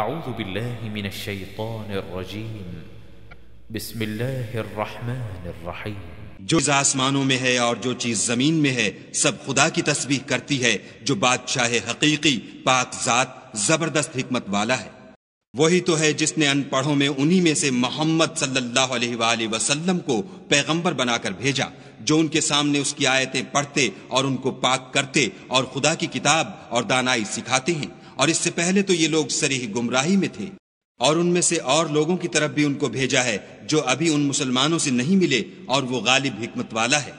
أعوذ بالله من الشيطان الرجيم بسم الله الرحمن الرحيم जो आसमानों में है और जो चीज जमीन में है सब खुदा की तस्बीह करती है जो बादशाह हकीकी पाक जात जबरदस्त हिकमत वाला है वही तो है जिसने अनपढ़ों में उन्हीं में से मोहम्मद सल्लल्लाहु अलैहि वसल्लम को पैगंबर बनाकर भेजा जो उनके सामने उसकी आयतें पढ़ते और उनको पाक करते और खुदा की किताब और दानाई सिखाते हैं और इससे पहले तो ये लोग सरीह गुमराही में थे और उनमें से और लोगों की तरफ भी उनको भेजा है जो अभी उन मुसलमानों से नहीं मिले और वो गालिब हिकमत वाला है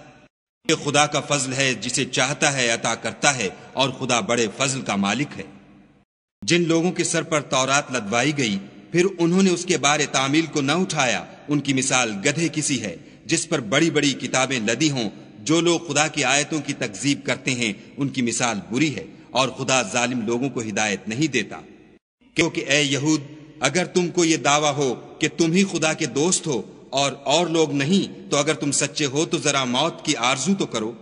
ये खुदा का फजल है जिसे चाहता है अता करता है और खुदा बड़े फजल का मालिक है जिन लोगों के सर पर तौरात लदवाई गई फिर उन्होंने उसके बारे तामील को न उठाया उनकी मिसाल गधे किसी है जिस पर बड़ी बड़ी किताबें लदी हों जो लोग खुदा की आयतों की तकजीब करते हैं उनकी मिसाल बुरी है और खुदा जालिम लोगों को हिदायत नहीं देता क्योंकि ए यहूद अगर तुमको ये दावा हो कि तुम ही खुदा के दोस्त हो और और लोग नहीं तो अगर तुम सच्चे हो तो जरा मौत की आरजू तो करो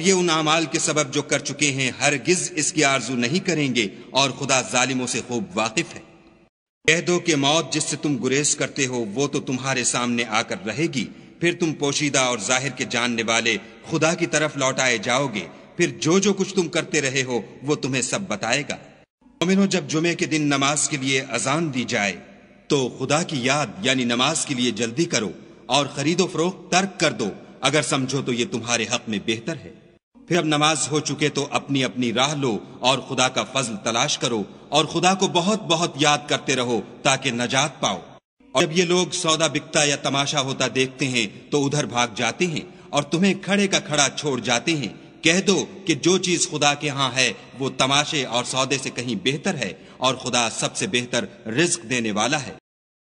ये उन अमाल के सबब जो कर चुके हैं हर गिज इसकी आरजू नहीं करेंगे और खुदा जालिमों से खूब वाकिफ है कह दो कि मौत जिससे तुम गुरेज करते हो वो तो तुम्हारे सामने आकर रहेगी फिर तुम पोशीदा और जाहिर के जानने वाले खुदा की तरफ लौटाए जाओगे फिर जो जो कुछ तुम करते रहे हो वो तुम्हें सब बताएगा मोमिनो जब जुमे के दिन नमाज के लिए अजान दी जाए तो खुदा की याद यानी नमाज के लिए जल्दी करो और खरीदो फरोख तर्क कर दो अगर समझो तो ये तुम्हारे हक में बेहतर है फिर अब नमाज हो चुके तो अपनी अपनी राह लो और खुदा का फजल तलाश करो और खुदा को बहुत बहुत याद करते रहो ताकि नजात पाओ और जब ये लोग सौदा बिकता या तमाशा होता देखते हैं तो उधर भाग जाते हैं और तुम्हें खड़े का खड़ा छोड़ जाते हैं कह दो कि जो चीज खुदा के यहाँ है वो तमाशे और सौदे से कहीं बेहतर है और खुदा सबसे बेहतर रिस्क देने वाला है